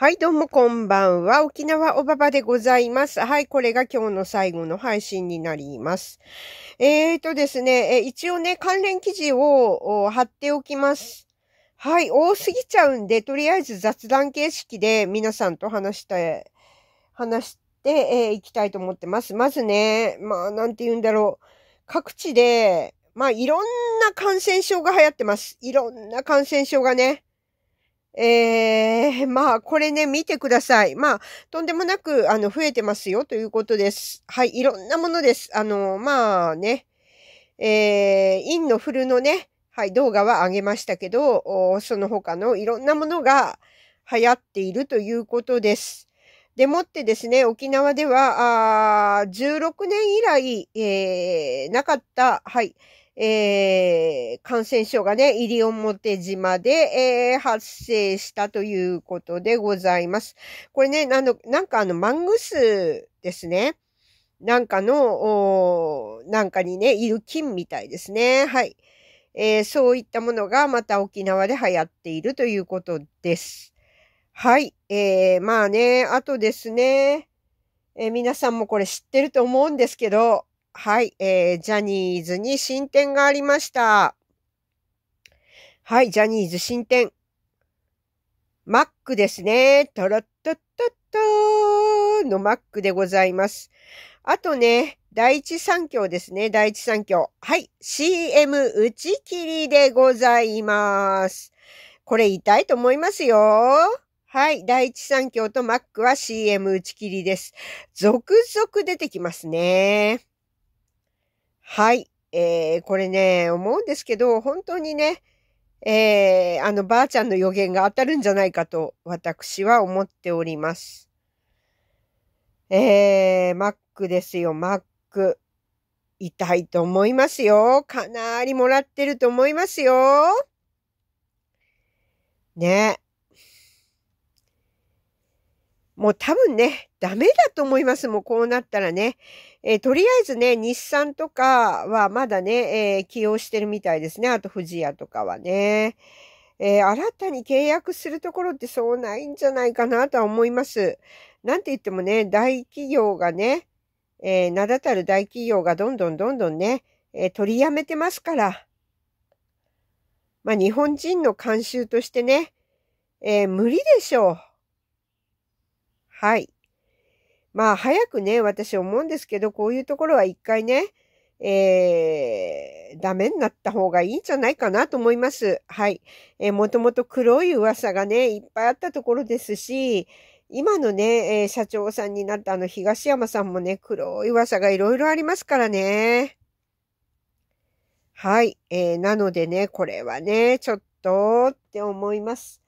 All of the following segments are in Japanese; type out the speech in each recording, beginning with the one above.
はい、どうもこんばんは。沖縄おばばでございます。はい、これが今日の最後の配信になります。えーとですね、一応ね、関連記事を貼っておきます。はい、多すぎちゃうんで、とりあえず雑談形式で皆さんと話して、話してい、えー、きたいと思ってます。まずね、まあ、なんて言うんだろう。各地で、まあ、いろんな感染症が流行ってます。いろんな感染症がね。ええー、まあ、これね、見てください。まあ、とんでもなく、あの、増えてますよ、ということです。はい、いろんなものです。あの、まあね、ええー、インのフルのね、はい、動画は上げましたけど、その他のいろんなものが流行っているということです。でもってですね、沖縄では、あ16年以来、えー、なかった、はい、えー、感染症がね、西表島で、えー、発生したということでございます。これね、あの、なんかあの、マングスですね。なんかの、なんかにね、いる菌みたいですね。はい。えー、そういったものがまた沖縄で流行っているということです。はい。えー、まあね、あとですね、えー、皆さんもこれ知ってると思うんですけど、はい、えー、ジャニーズに進展がありました。はい、ジャニーズ進展。マックですね。トロットットットーのマックでございます。あとね、第一三共ですね。第一三共。はい。CM 打ち切りでございます。これ言いたいと思いますよ。はい。第一三共とマックは CM 打ち切りです。続々出てきますね。はい。えー、これね、思うんですけど、本当にね、えー、あの、ばあちゃんの予言が当たるんじゃないかと、私は思っております。えー、マックですよ、マック。痛いと思いますよ。かなりもらってると思いますよ。ね。もう多分ね、ダメだと思います。もうこうなったらね。えー、とりあえずね、日産とかはまだね、えー、起用してるみたいですね。あと、富士屋とかはね。えー、新たに契約するところってそうないんじゃないかなとは思います。なんて言ってもね、大企業がね、えー、名だたる大企業がどんどんどんどんね、えー、取りやめてますから。まあ、日本人の慣習としてね、えー、無理でしょう。はい。まあ、早くね、私思うんですけど、こういうところは一回ね、えー、ダメになった方がいいんじゃないかなと思います。はい。えー、もともと黒い噂がね、いっぱいあったところですし、今のね、えー、社長さんになったあの東山さんもね、黒い噂がいろいろありますからね。はい。えー、なのでね、これはね、ちょっとって思います。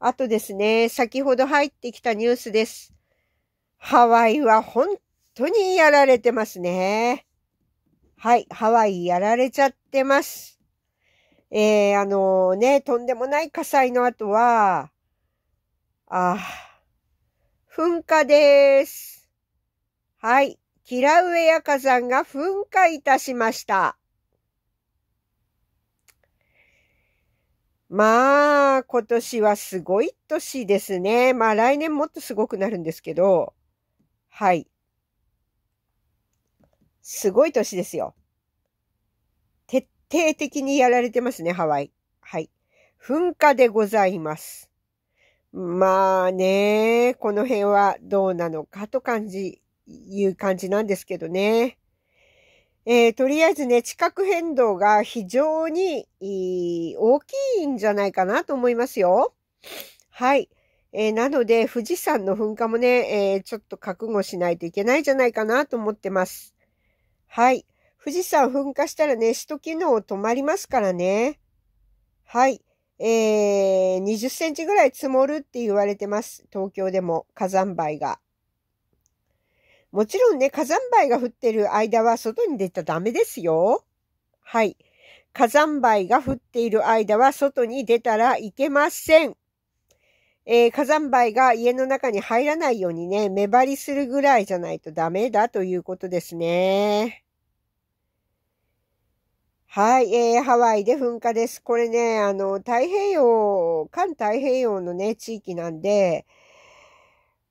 あとですね、先ほど入ってきたニュースです。ハワイは本当にやられてますね。はい、ハワイやられちゃってます。えー、あのー、ね、とんでもない火災の後は、あ噴火です。はい、キラウエア火山が噴火いたしました。まあ、今年はすごい年ですね。まあ、来年もっとすごくなるんですけど、はい。すごい年ですよ。徹底的にやられてますね、ハワイ。はい。噴火でございます。まあね、この辺はどうなのかと感じ、いう感じなんですけどね。えー、とりあえずね、地殻変動が非常に大きいんじゃないかなと思いますよ。はい。えー、なので、富士山の噴火もね、えー、ちょっと覚悟しないといけないんじゃないかなと思ってます。はい。富士山噴火したらね、首都機能止まりますからね。はい。えー、20センチぐらい積もるって言われてます。東京でも火山灰が。もちろんね、火山灰が降ってる間は外に出ちゃダメですよ。はい。火山灰が降っている間は外に出たらいけません。えー、火山灰が家の中に入らないようにね、目張りするぐらいじゃないとダメだということですね。はい、えー、ハワイで噴火です。これね、あの、太平洋、環太平洋のね、地域なんで、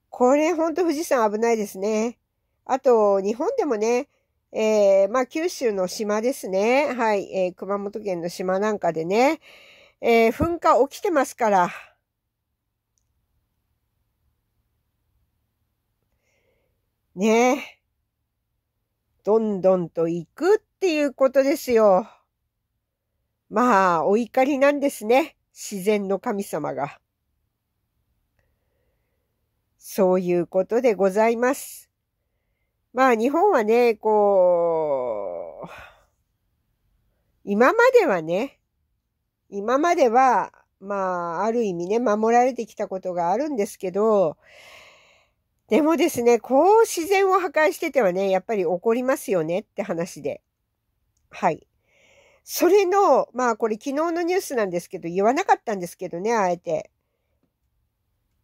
これほんと富士山危ないですね。あと、日本でもね、えー、まあ、九州の島ですね。はい、えー、熊本県の島なんかでね、えー、噴火起きてますから、ねどんどんと行くっていうことですよ。まあ、お怒りなんですね。自然の神様が。そういうことでございます。まあ日本はね、こう、今まではね、今までは、まあ、ある意味ね、守られてきたことがあるんですけど、でもですね、こう自然を破壊しててはね、やっぱり怒りますよねって話で。はい。それの、まあこれ昨日のニュースなんですけど、言わなかったんですけどね、あえて。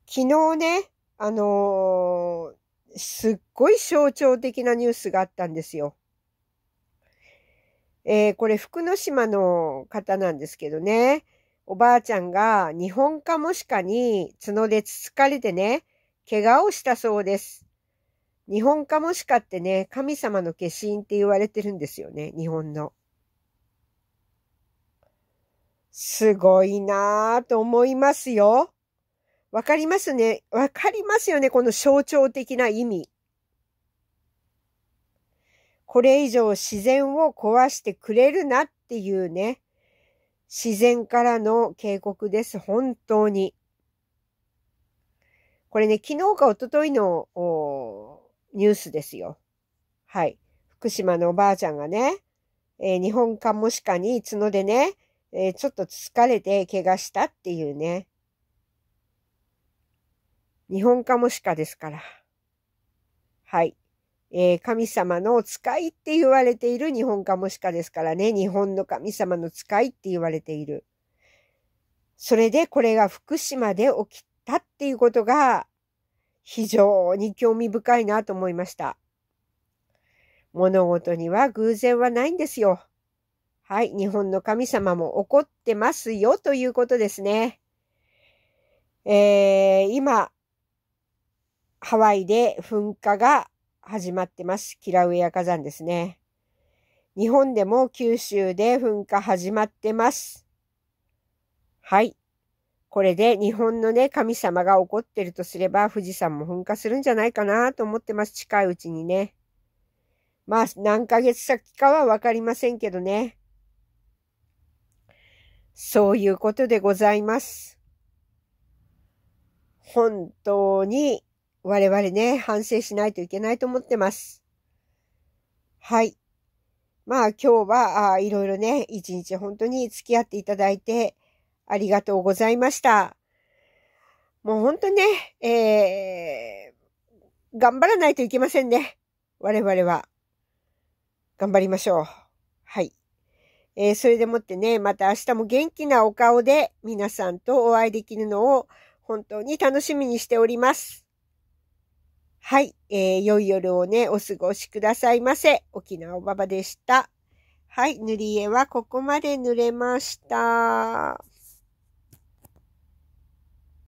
昨日ね、あのー、すっごい象徴的なニュースがあったんですよ。えー、これ福之島の方なんですけどね、おばあちゃんが日本カモシカに角でつつかれてね、怪我をしたそうです。日本カモシカってね、神様の化身って言われてるんですよね、日本の。すごいなぁと思いますよ。わかりますね。わかりますよね。この象徴的な意味。これ以上自然を壊してくれるなっていうね。自然からの警告です。本当に。これね、昨日か一昨日のニュースですよ。はい。福島のおばあちゃんがね、えー、日本カモシカに角でね、えー、ちょっと疲れて怪我したっていうね。日本カモシカですから。はい。えー、神様の使いって言われている日本カモシカですからね。日本の神様の使いって言われている。それでこれが福島で起きたっていうことが非常に興味深いなと思いました。物事には偶然はないんですよ。はい、日本の神様も怒ってますよということですね。えー、今、ハワイで噴火が始まってます。キラウエア火山ですね。日本でも九州で噴火始まってます。はい。これで日本のね、神様が怒ってるとすれば、富士山も噴火するんじゃないかなと思ってます。近いうちにね。まあ、何ヶ月先かはわかりませんけどね。そういうことでございます。本当に我々ね、反省しないといけないと思ってます。はい。まあ今日は、あいろいろね、一日本当に付き合っていただいて、ありがとうございました。もう本当ね、えー、頑張らないといけませんね。我々は。頑張りましょう。はい。えー、それでもってね、また明日も元気なお顔で皆さんとお会いできるのを本当に楽しみにしております。はい、えー、良い夜をね、お過ごしくださいませ。沖縄おばばでした。はい、塗り絵はここまで塗れました。